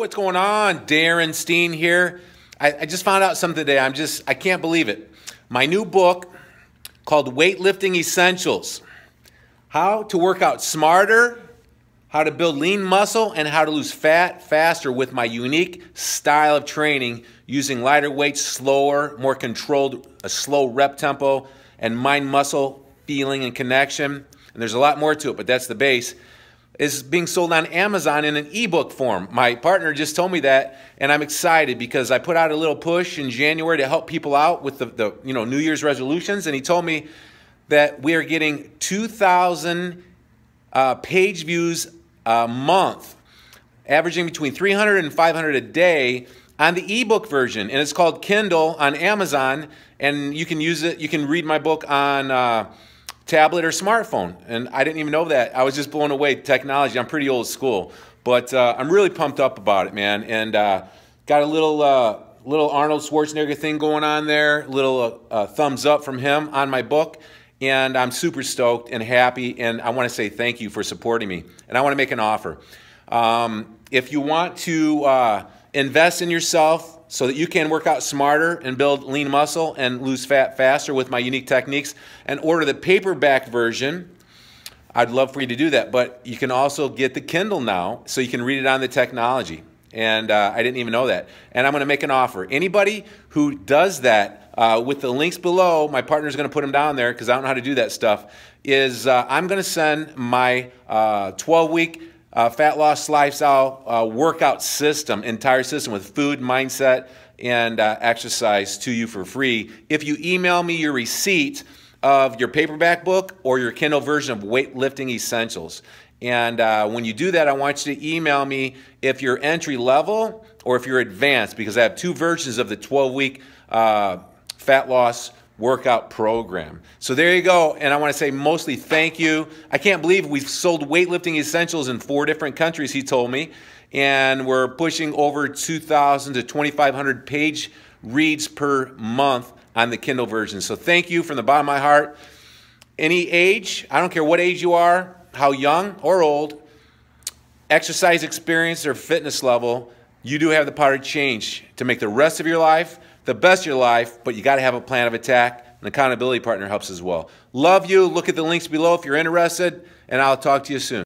what's going on? Darren Steen here. I, I just found out something today. I'm just, I can't believe it. My new book called Weightlifting Essentials How to Work Out Smarter, How to Build Lean Muscle, and How to Lose Fat Faster with my unique style of training using lighter weights, slower, more controlled, a slow rep tempo, and mind muscle feeling and connection. And there's a lot more to it, but that's the base is being sold on Amazon in an ebook form. My partner just told me that, and I'm excited because I put out a little push in January to help people out with the, the you know New Year's resolutions, and he told me that we are getting 2,000 uh, page views a month, averaging between 300 and 500 a day on the ebook version, and it's called Kindle on Amazon, and you can use it. You can read my book on. Uh, tablet or smartphone. And I didn't even know that. I was just blown away. Technology, I'm pretty old school. But uh, I'm really pumped up about it, man. And uh, got a little. Uh, little Arnold Schwarzenegger thing going on there, little uh, uh, thumbs up from him on my book. And I'm super stoked and happy. And I want to say thank you for supporting me. And I want to make an offer. Um, if you want to uh, invest in yourself, so that you can work out smarter and build lean muscle and lose fat faster with my unique techniques and order the paperback version. I'd love for you to do that, but you can also get the Kindle now so you can read it on the technology. And uh, I didn't even know that. And I'm going to make an offer. Anybody who does that uh, with the links below, my partner's going to put them down there because I don't know how to do that stuff, is uh, I'm going to send my uh, 12 week uh, fat loss lifestyle uh, workout system, entire system with food, mindset, and uh, exercise to you for free. If you email me your receipt of your paperback book or your Kindle version of Weightlifting Essentials. And uh, when you do that, I want you to email me if you're entry level or if you're advanced, because I have two versions of the 12 week uh, fat loss workout program. So there you go. And I want to say mostly thank you. I can't believe we've sold weightlifting essentials in four different countries, he told me. And we're pushing over 2,000 to 2,500 page reads per month on the Kindle version. So thank you from the bottom of my heart. Any age, I don't care what age you are, how young or old, exercise experience or fitness level, you do have the power to change to make the rest of your life the best of your life, but you got to have a plan of attack. An accountability partner helps as well. Love you. Look at the links below if you're interested, and I'll talk to you soon.